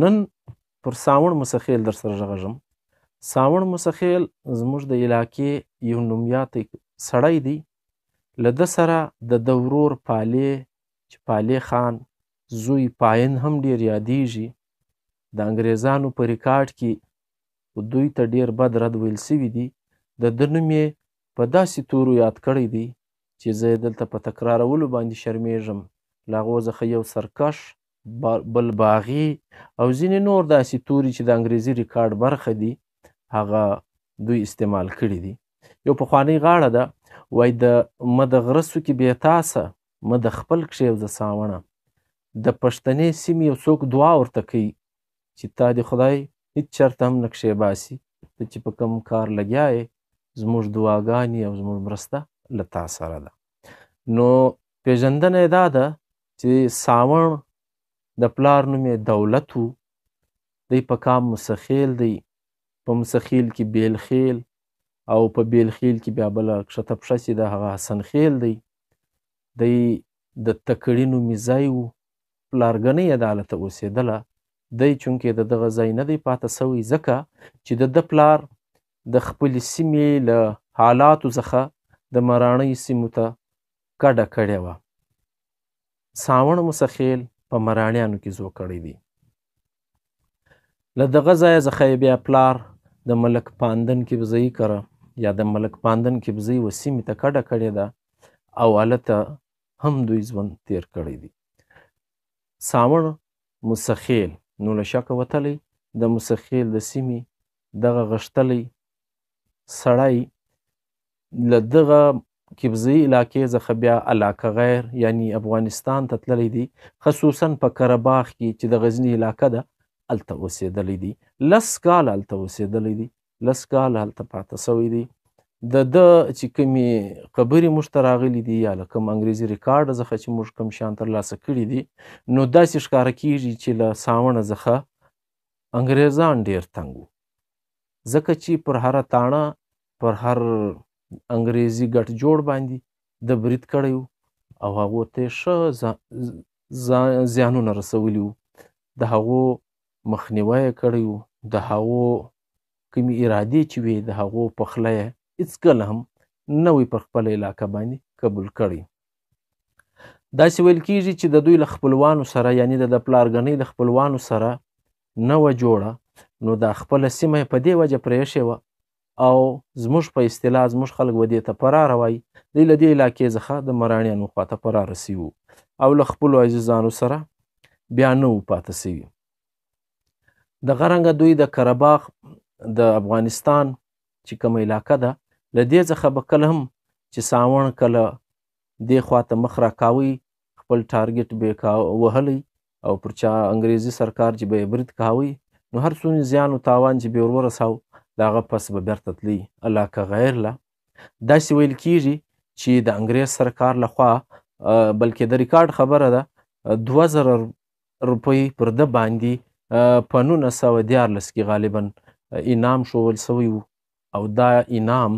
نن پر ساوڼ موسخیل در سره غږم ساوڼ موسخیل زموږ د علاقې یو نومیاتی سړی دی له ده سره د ده ورور پالې چې پالې خان زوی پاین هم ډیر یادیږي د انګریزانو په ریکارډ کې دوی ته ډیر بد رد ویل سوي دي د ده نوم یې په داسې تورو یاد کړی دی چې زه یې دلته په تکرارولو باندې شرمیږم له هغو څخه یو سرکش بل باغي او ځینې نور داسې توري چې د انګریزي ریکارډ برخه دي هغه دوی استعمال کړي دي یو پخوانی غاړه ده وای د مه د غرسو کې بې تاسه مه د خپل کښې یو زه ساوڼه د پښتنې سیمې یو څوک دعا ورته کوي چې تا دې خدای هېڅ چېرته هم نه کښې باسي ته چې په کوم کار لګیا یې زموږ دعاګانې او زموږ مرسته له تا سره ده نو پېژندنه یې دا ده چې ساوڼ د پلار نوم یې دولت و دی په کام مسخیل دی په مسخیل کې بیل خیل او په بیل خیل کې بیا بله کښته پښه چې ده هغه حسن خیل دی دی د تکړي نومي ځای و پلارګنۍ یې دالته اوسېدله دی چونکې د دغه ځای نه دی پاته سوی ځکه چې د ده پلار د خپلې سیمې له حالاتو څخه د مرانۍ سیمو ته کډه کړې وه ساوڼ مسخیل په مرانیانو کې زو کړی دی له دغه ځایه څخه بیا پلار د ملک پاندن کې بزی کړه یا د ملک پاندن کې بزی وسیمې ته کډه کړې ده او هلته هم دوی ژوند تیر کړی دی ساوړ مسخیل نو له شکه وتلی د مسخیل د سیمې دغه غشتلی سړی له دغه کبزي علاقې څخه بیا علاقه غیر یعنی افغانستان ته تللی دی خصوصا په کرباخ کې چې د غزنی علاقه ده هلته اوسېدلی دی لس کال هلته اوسېدلی دی لس کال هلته پاتې سوی دی د د چې کومې خبرې موږ ته راغلي دي یا له کوم انګریزي ریکارډ څخه چې موږ کوم شیان ترلاسه کړي دي نو داسې ښکاره کیږي چې له ساوڼه څخه انګریزان ډیر تنګ وو ځکه چې پر هره تاڼه پر هر انګریزي ګټ جوړ باندې د برید کړی او هغه ته ښه زیانونه رسولی وو د هغو مخنیوی یې کړی وو د هغو کومې ارادې چې وې د هغو په خوله یې هېڅکله هم نه وي پر خپله علاقه باندې قبول کړی داسې ویل کیږي چې د دوی له خپلوانو سره یعنی د د پلارګنۍ له خپلوانو سره نه وه جوړه نو دا خپله سیمه یې په دې وجه پرېښې وه او زموږ په اصطلاح زموږ خلک به دې ته فراره وایي دوی له دې علاقې څخه د مرانیانو خواته فراره سوي وو او له خپلو عزیزانو سره بیا نه وو پاته سوي دغه رنګه دوی د کرباغ د افغانستان چې کومه علاقه ده له دې څخه به کله هم چې ساوڼ کله دې خواته مخ راکاوي خپل ټارګټ به کا وهلی او پر چا انګریزي سرکار چې به برید کاوي نو هر څونی زیان او تاوان چې به ورور رساو د هغه پس به بیرته تلی الله که غیر له داسې ویل کیږي چې د انګریز سرکار لخوا بلکې د ریکارډ خبره ده دوه زره روپۍ پر ده باندې په نولس سوه دیارلس کې غالبا انعام ښوول سوی و او دا انعام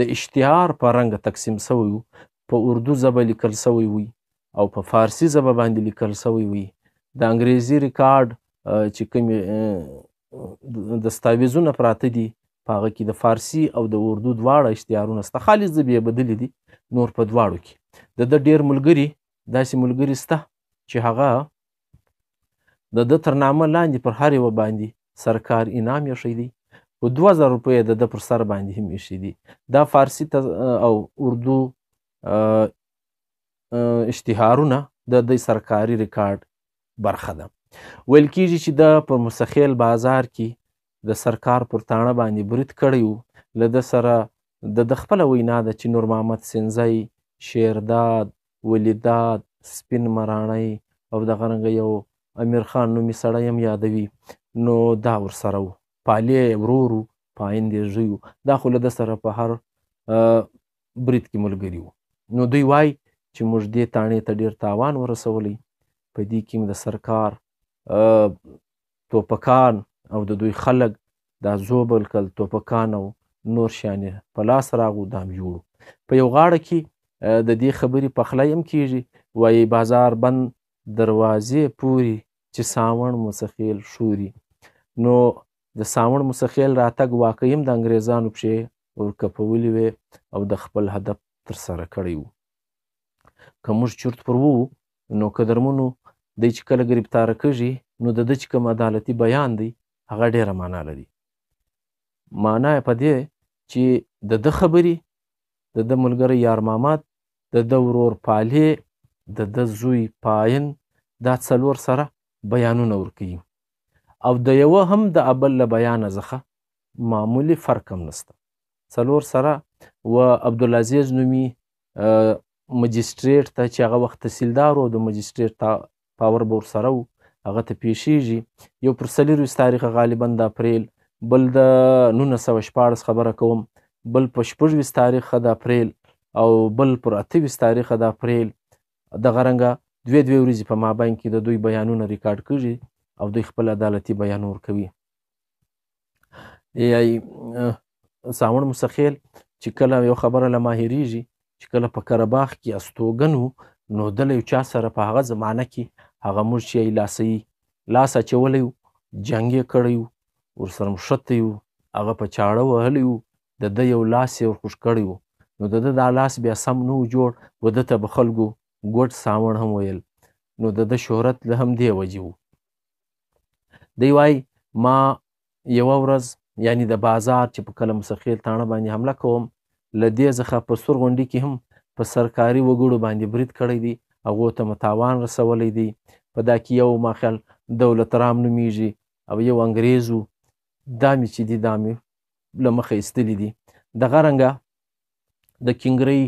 د اشتهار په رنګه تقسیم سوی و په اردو ژبه لیکل سوی وي او په فارسی ژبه باندې لیکل سوی وي د انګریزي ریکارډ چې کومې دستاویزونه پراته دي په هغه کې د فارسی او د اردو دواړه اشتهارونه شته خالي ژبې یې بدلې دي نور په دواړو کې د ده ډېر ملګري داسې ملګري شته چې هغه د ده تر نامه لاندې پر هر یوه باندې سرکار انعام یې دی په دوه زره روپۍ د ده پر سر باندې هم ایښي دي دا فارسي او اردو اشتهارونه د دوی سرکاري ریکارډ برخه ده ویل کیږي چې ده په موسخیل بازار کې د سرکار پر تاڼه باندې برید کړی و له ده سره د ده خپله وینا ده چې نور محمد سنځی شیرداد ولیداد سپین مرانۍ او دغه رنګه یو امیر خان نومي سړی هم یادوي نو دا ورسره و پالې ورور و پاین دی زوی و دا خو له ده سره په هر برید کې ملګري و نو دوی وای چې موږ دې تاڼې ته تا ډیر تاوان ورسولی په دې کې د سرکار ټوپکان او د دوی خلک دا زوبل کل ټوپکان او نور شیان په لاس راغو دام جوړو په یو غاړه کې د دې خبرې پخلی هم کیږي وایي بازار بند دروازې پوري چې ساوڼ مسخیل شوري نو د ساوڼ مسخیل راتګ واقعي هم د انګریزانو پښې ورکپولې وې او د خپل هدف ترسره کړی وو که موږ چرت پر وو نو که درمونو دی چې کله ګرفتار کږي نو د ده چې کوم عدالتي بیان دی هغه ډیره معنا لري معنا یې په دې چې د ده خبرې د ده ملګری یار مامات د ده ورور پالې د ده زوی پاین دا څلور سره بیانونه ورکوي او د یوه هم د ابل له بیانه څخه معمولی فرق هم نسته څلور سره و عبدالعزیز نومي مجستریټ ته چې هغه وخت تحصیلدار و د مجستریټ پاور به ورسره و هغه ته پیښیږي یو پر څلرویشت تاریخه غالبا د اپریل بل د نولس سوه شپاړس خبره کوم بل په شپږویشت تاریخه د اپریل او بل پر اتهویشت تاریخه د اپریل دغه رنګه دوې دوې ورځې په مابین کې د دوی بیانونه ریکارډ کیږي او دوی خپل عدالتي بیان ورکوي ساوڼ مسخیل چې کله یو خبره له ماهریږي چې کله په کرباخ کې استوګن و نو د له یو چا سره په هغه زمانه کې هغه موږ چې لاسي لاس اچولی وو جنګ یې کړی وو ورسره مښتی وو هغه په چاړه وهلی وو د ده یو لاس یې ورخوش کړی وو نو د ده دا لاس بیا سم نه و جوړ و ده ته به خلکو ګوټ ساوڼ هم ویل نو د ده شهرت له هم دې وجې وو دی وایي ما یوه ورځ یعنی د بازار چې په کلم سخیل تاڼه باندې حمله کوم له دې څخه په سور غونډي کې هم په سرکاري وګړو باندې برید کړی دی هغو ته مو تاوان رسولی دی په دا کې یو ما خیال دولت رام نومیږي او یو انګریز و دا مې چې دي دا مې له مخه ایستلي دي دغه رنګه د کینګرۍ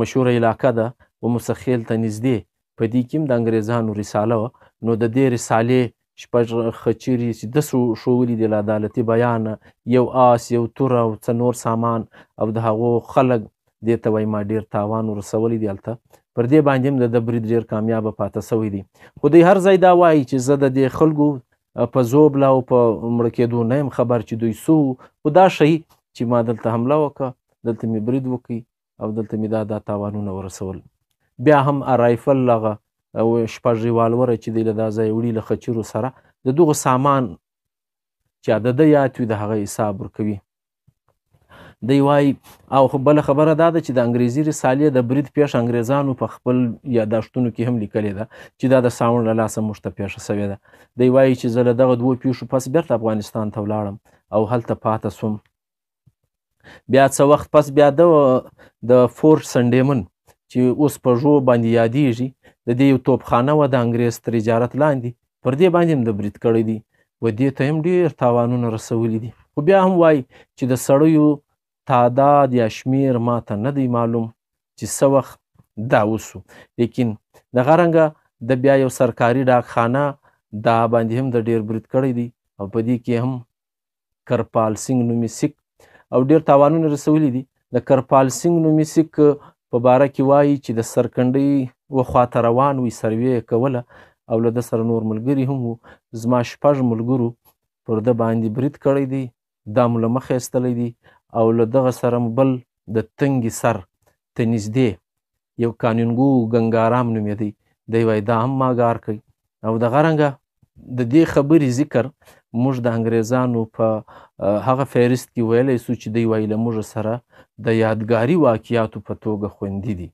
مشهوره علاقه ده و مسخیل ته نږدې په دې کې هم د انګریزانو رساله وه نو د دې رسالې شپږ خچیرې چې د ښوولي دي له عدالتي بیانه یو آس یو توره او څه نور سامان او د هغو خلک دې ته وایي ما ډیر تاوان ورسولی دی هلته پر دې باندې هم د ده برید ډېر کامیابه پاته سوی دی خو دوی هر ځای دا وایي چې زه د دې خلکو په زوبله او په مړه کېدو نه یم خبر چې دوی سو خو دا ښیي چې ما دلته حمله وکړه دلته مې برید وکړي او دلته مې دا دا تاوانونه ورسول بیا هم ارایفل لغه شپږ ریوالوره چې دی له دا ځای وړي له خچرو سره د دغه سامان چې عدده یاد وي د هغه حساب ورکوي دی وای او بل خبره دا ده چې د انګریزي رسالې د برید پیښ انګریزانو په خپل یاداشتونو کې هم لیکلې ده چې دا د ساون له لاسه موږ ته پیښه سوې ده دی وای چې زه له دغه دوو پیښو پس بیرته افغانستان ته ولاړم او هلته پاتې سوم بیا څه وخت پس بیا د د فور سنډیمن چې اوس په ژو باندې یادېږي د دې یو توپخانه وه د انګریز تر تجارت لاندې پر دې باندې هم د برید کړی دی و دې ته هم ډېر تاوانونه رسولي دي خو بیا هم وای چې د سړیو تعداد یا شمیر ما ته نه دی معلوم چې څه وخت دا وسو لیکن دغه رنګه د بیا یو سرکاري ډاکخانه دا باندې هم د ډیر برید کړی دی او په دې کې هم کرپال سنگ نومي سیک او ډیر تاوانونه رسولی دي د کرپال سنگ نومي سیک په باره کې وایي چې د سرکنډۍ و خواته روان وي سروې کوله او له ده سره نور ملګري هم وو زما شپږ ملګرو پر ده باندې برید کړی دی دا مو له مخه ایستلی دی او له دغه سره مو بل د تنګي سر ته نږدې یو کانینګو ګنګارام نومېدی دی وای دا هم ماګار کوي او دغه رنګه د دې خبرې ذکر موږ د انګریزانو په هغه فهرست کې ویلی سو چې دی وای له موږ سره د یادګاري واقعیاتو په توګه خوندي دي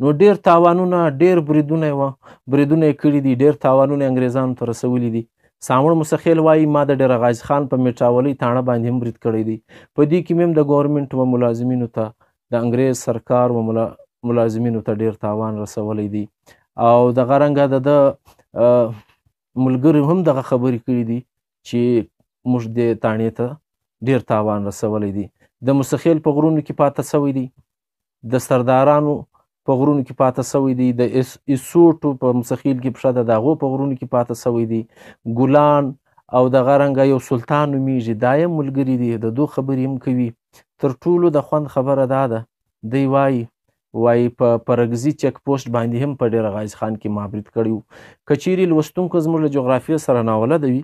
نو ډیر تاوانونه ډیر بریدونه وه بریدونه یې کړي دي ډیر تاوانونه انګریزانو ته رسولي دي سامون مسخیل وایي ما د ډیر غازی خان په میټاولۍ تاڼه باندې هم برید کړی دی په دې کې مې د ګورنمنټ و ملازمینو ته د انګریز سرکار و ملا ملازمینو ته ډیر تاوان رسولی دی او دغه رنګه د ده ملګرو هم دغه خبرې کړي دي چې موږ دې تاڼې ته ډیر تاوان رسولی دی د مسخیل په غرونو کې پاته سوی دی د سردارانو په غرونو کې پاتې شوی دی د ایسوټو په مسخیل کې پښته داغو په غرونو کې پاتې شوی دی ګلان او د غرنګ یو سلطان نومیږي دایم ملګری دی د دوه خبرې هم کوي تر ټولو د خوند خبره دا ده دی وای وای په پرګزی چک پوسټ باندې هم په ډیر غازی خان کې مابرید کړیو کچيري لوستونکو زموږ له جغرافیه سره ناوله دی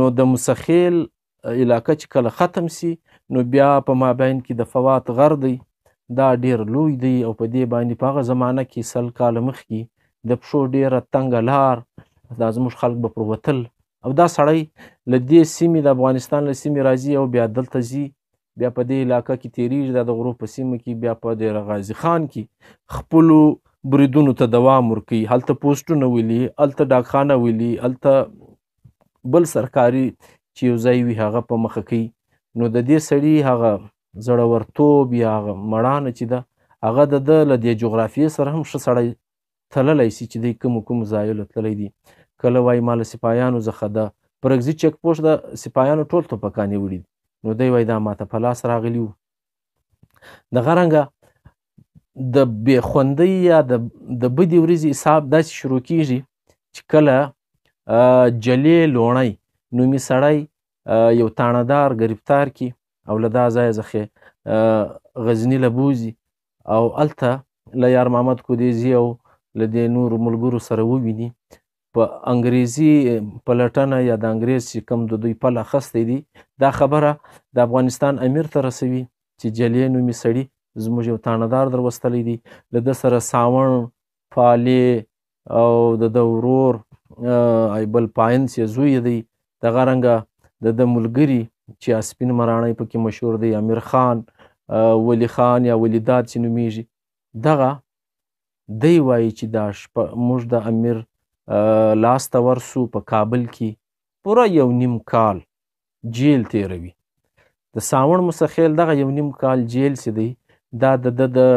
نو د مسخیل علاقه چې کله ختم سي نو بیا په مابین کې د فوات غر دی دا ډیر لوی دی او په دې باندې په هغه زمانه کې سل کاله مخکې د پښو ډیره تنګه لار دا زموږ خلک به پر وتل او دا سړی له دې سیمې د افغانستان له سیمې راځي او بیا دلته ځي بیا په دې علاقه کې تیریږي دا د غرو په سیمه کې بیا په دیر غازی خان کې خپلو بریدونو ته دوام ورکوي هلته پوسټونه ویلي هلته ډاکخانه ویلي هلته بل سرکاري چې یو ځای وي هغه په مخه کوي نو د دې سړي هغه زړورتوب یا مړانه چې ده هغه د ده له دې جغرافیې سره هم ښه سړی تللی سي چې دی کومو کومو ځایلو تللی دي کله وایي ما له سپایانو څخه د پرګزي چک پوسټ د سپایانو ټول توپکان یې وړي نو دی وایي دا ماته په لاس راغلي وو دغه رنګه د بې خوندۍ یا د د بدې ورځې حساب داسې شروع کیږي چې کله جلې لوڼی نومي سړی یو تاڼهدار ګرفتار کی او له دا ځایه څخه غزني له بوزي او هلته له یار محمد کودیزي او له دې نورو ملګرو سره وویني په انګریزي پلټنه یا د انګریز چې کوم د دوی پله اخیستی دي دا خبره د افغانستان امیر ته رسوي چې جلیې نومي سړي زموږ یو تاڼهدار دروستلی دی له ده سره ساوڼ فالې او د ده ورور ایبل پاینس یې زوی دی دغه رنګه د ده ملګري چې اسپین مرانه پکې مشهور دی امیر خان ولی خان یا ولیداد چې نومیږي دغه دی وایي چې دا شپه موږ د امیر لاسته ورسو په کابل کې پوره یو نیم کال جیل تیروي د ساوڼ مسخیل دغه یو نیم کال جیل سي دی دا د د د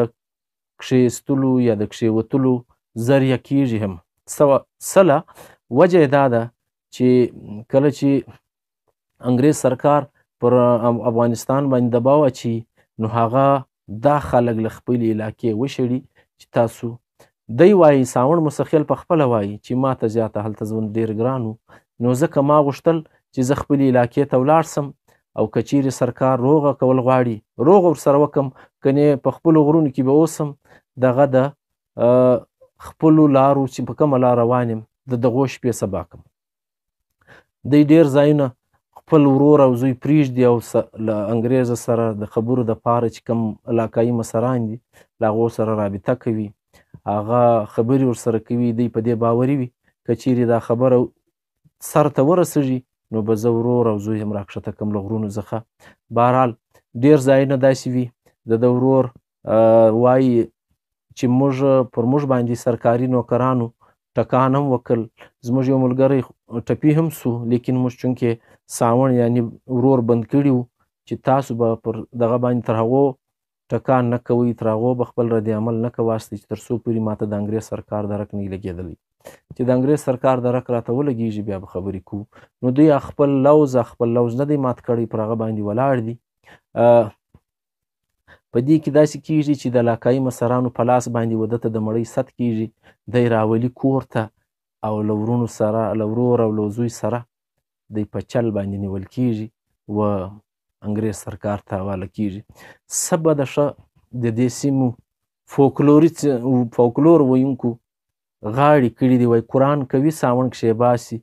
کښېستلو یا د کښېوتلو ذریعه کیږي هم سوه سله وجه یې دا ده چې کله چې انګریز سرکار پر افغانستان باندې دباو اچي نو هغه دا خلک له خپل علاقې وشړي چې تاسو دی وایي ساوند مسخیل په خپل وایي چې ما ته زیاته هلته ژوند ډیر ګرانو نو ځکه ما غوښتل چې زه خپل علاقې ته ولاړ سم او کچیرې سرکار روغه کول غواړي روغ ورسره وکم کنې په خپلو غرونو کې به اوسم دغه د خپلو لارو چې په کومه لار روان یم د دغو شپې سبا کوم دی ډیر ځایونه خپل ورور او زوی پریږدي او له انګریزه سره د خبرو دپاره چې کوم علاقایي مشران دي له هغو سره رابطه کوي هغه خبرې ورسره کوي دوی په دې باوري وي که چیرې دا خبره سر ته ورسېږي نو به زه ورور او زوی هم راکښته کړم له غرونو څخه بهرحال ډېر ځایونه داسې وي د د ورور وایي چې موږ پر موږ باندې سرکاري نوکرانو ټکان هم وکړل زموږ یو ملګری ټپي هم سو لیکن موږ چونکې ساون یعنی ورور بند کړي وو چې تاسو به پر دغه باندې تر هغو ټکان نه کوي تر هغو به خپل ردې عمل نه کواستی چې تر څو پورې ماته د انګریز سرکار درک نه لګېدلی چې د انګریز سرکار درک راته ولګېږي بیا به خبرې کوو نو دوی خپل لوز خپل لوز نه دی مات کړی پر هغه باندې ولاړ دي په دې کې داسې کیږي چې د علاقایي مشرانو په لاس باندې واده ته د مړۍ ست کیږي دی راولي کور ته او له ورونو سره له ورور او له زوی سره دی په چل باندې نیول کیږي و انګریز سرکار ته حواله کیږي څه به ښه د دې سیمو فولکلوري فولکلور ویونکو غاړې کړي دي وایي قرآن کوي ساوڼ کښې باسي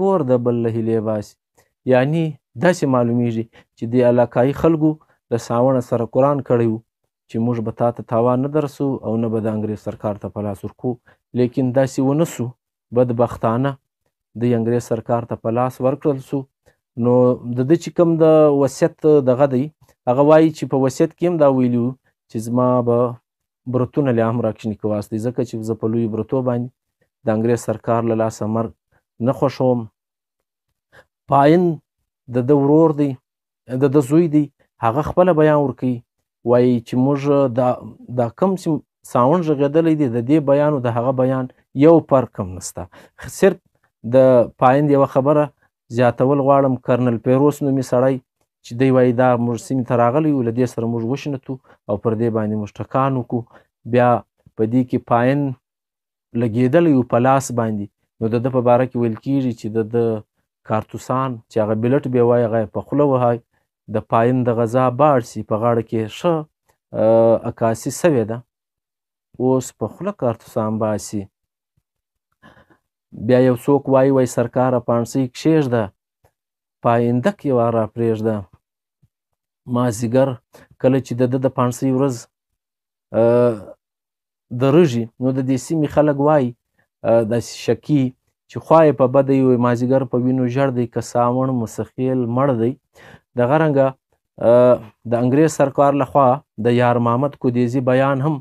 کور د بل له هیلې باسي یعنې داسې معلومیږي چې د علاقایي خلکو له ساونه سره قرآن کړی و چې موږ به تا ته تاوان نه درسو او نه به د انګریز سرکار ته په لاس ورکو لیکن داسې ونه سو بدبختانه د انګریز سرکار ته په لاس ورکړل سو نو د ده چې کوم د وصیت دغه دی هغه وایي چې په وصیت کې هم دا ویلي وو چې زما به برتونه له هم راکښني کې واستئ ځکه چې زه په لویو برتو باندې د انګریز سرکار له لاسه مرګ نه خوښوم پاین د ده ورور دی د ده زوی دی هغه خپله بیان ورکوي وایي چې موږ دا دا کم چې ساوند غږېدلی دی د دې بیان او د هغه بیان یو فرق هم نسته صرف د پایند یوه خبره زیاتول غواړم کرنل پیروس نومي سړی چې دی وایي دا موږ سیمې ته راغلی یو له دې سره موږ وشنتو او پر دې باندې موږ ټکان وکړو بیا په دې کې پاین لګېدلی یو په لاس باندې نو د ده په باره کې ویل کېږي چې د ده کارتوسان چې هغه بلټ بیا وایي هغه یې په خوله وهایي د پاین د غذا باړ سي په غاړه کې ښه عکاسي سوې ده اوس په خوله کارتوسان باسي بیا یو څوک وای وای سرکاره پانسۍ کښېږده په آینده کې یوه راپرېږده مازدیګر کله چې د ده د پانسۍ ورځ درږي نو د دې سیمې خلک وای داسې شکي چې خوا یې په بده وي مازیګر په وینو ژړ دی که ساوڼ مسخیل مړ دی دغه رنګه د انګریز سرکار لخوا د یار محمد کودیزي بیان هم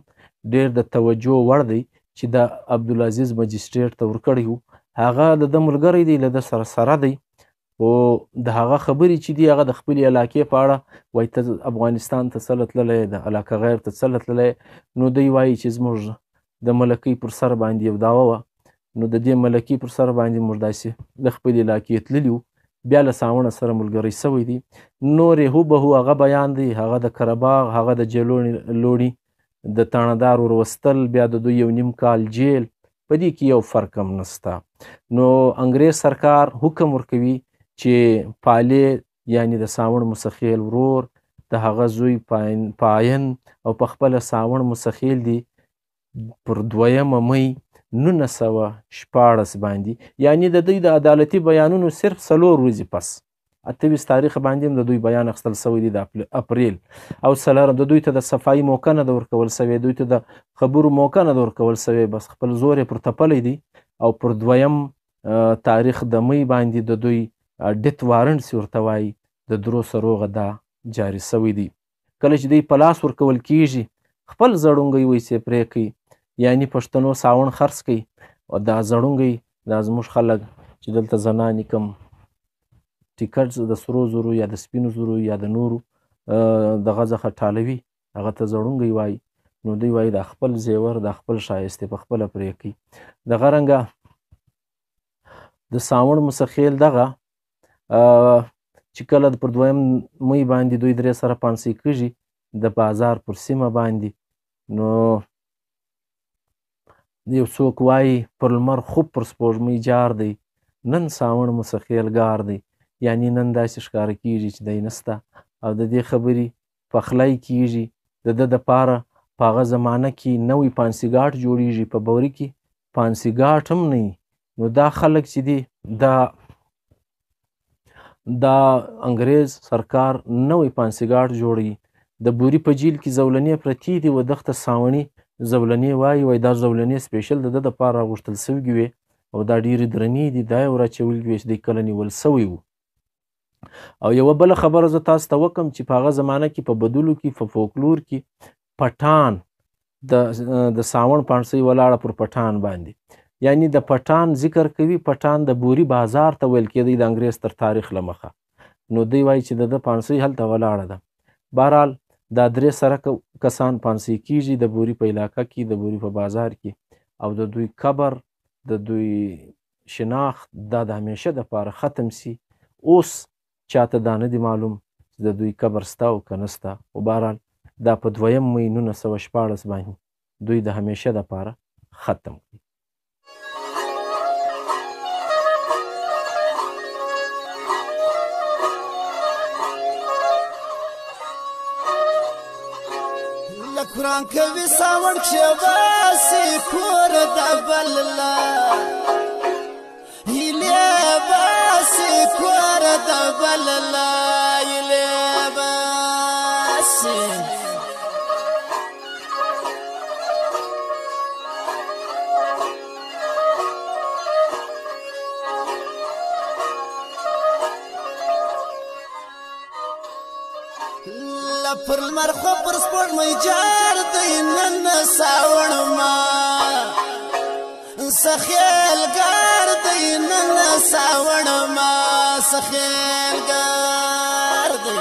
ډیر د توجه وړ دی چې د عبدالعزیز مجسټریټ ته ورکړی وو هغه د ده ملګری دی له ده سره سره دی او د هغه خبرې چې دی هغه د خپل علاقې په اړه وایي ته افغانستان ته څه تللی د علاقه غیر ته څه تللی نو دی وایي چې زموږ د ملکۍ پر سر باندې یو دعوه وه نو د دې ملکي پر سر باندې موږ داسې د خپل علاقې تللی بیا له ساونه سره ملګری سوی دی نورې هوبهو هغه بیان دی هغه د کرباغ هغه د جیلوړي لوړي د تاڼهدار وروستل بیا د دوی یو نیم کال جیل په دې کې یو فرق هم نسته نو انګریز سرکار حکم ورکوي چې پالې یعنی د ساون مسخیل ورور د هغه زوی پاین, پاین او په خپله ساون مسخیل دی پر دویمه مۍ نولس سوه شپاړس باندې یعنی د دوی د عدالتي بیانونو صرف څلور ورځې پس اتویس تاریخ باندې هم د دوی بیان اخیستل سوی دی د اپریل او څلورم د دوی ته د صفایي موقع نه ده ورکول سوې دوی ته د خبرو موقع نه ده ورکول سوې بس خپل زور یې پر تپلی دی او پر دویم تاریخ د می باندې د دوی ډیت وارنټ سي ورته وایي د درو سروغه دا جاری سوی دی کله چې دوی په لاس ورکول کیږي خپل زړونګۍ ویسې پرې کوي یعنی پښتنو ساون خرڅ کوي او دا زړونګی دا زموږ خلک چې دلته زنانې کم ټیکټ د سرو زرو یا د سپینو زرو یا د نورو دغه څخه ټالوي هغه ته زړونګی وایي نو دوی وایي د خپل زیور د خپل شایسته په خپل پرې کوي دغه رنګه د ساوند مسخیل دغه چې کله پر دویم مې باندې دوی درې سره پانسې کېږي د بازار پر سیمه باندې نو یو څوک وایي پر لمر خوب پر سپوږمۍ جار دی نن ساوڼ مسخیلګار دی یعنی نن داسې ښکاره کیږي چې دی نسته او د دې خبرې پخلی کیږي د ده دپاره په هغه زمانه کې نوی پانسیګاټ جوړیږي په بوري کې پانسیګاټ هم نه نو دا خلک چې دي دا دا انګریز سرکار نوی پانسیګاټ جوړوي د بوري په جیل کې زولنې پرتې دي و دښته ساوڼي زولنې وایي وایي دا زولنې سپیشل د ده دپاره راغوښتل سوي وې او دا ډېرې درنې دي دا یې وراچولي وې چې دی کله نیول سوی و او یوه بله خبره زه تاسو ته وکم چې په هغه زمانه کې په بدلو کې په فولکلور کې پټان د د ساوڼ پانسۍ ولاړه پر پټان باندې یعنی د پټان ذکر کوي پټان د بوري بازار ته ویل کېدی د انګریز تر تاریخ له مخه نو دوی وایي چې د ده پانسۍ هلته ولاړه ده بهرحال دا درې سره کسان پانسی کیږي د بوري په علاقه کې د بوري په بازار کې او د دوی قبر د دوی شناخت دا د همیشه د پاره ختم سي اوس چاته دا نه دی معلوم چې د دوی قبر ستا او که نه ستا خو بهرحال دا په دویم مې نولس سوه شپاړس باندې دوی د همیشه د پاره ختم کړي قران کوي ساوند کښې باسي کور د بل لا هیلې باسي کور د بل لا هیلې باسي پر لمر خو پر سپوږمۍ جاي نن ساوړ ما سخیل ګار دی نن ساوړ ما سخیل ګار دی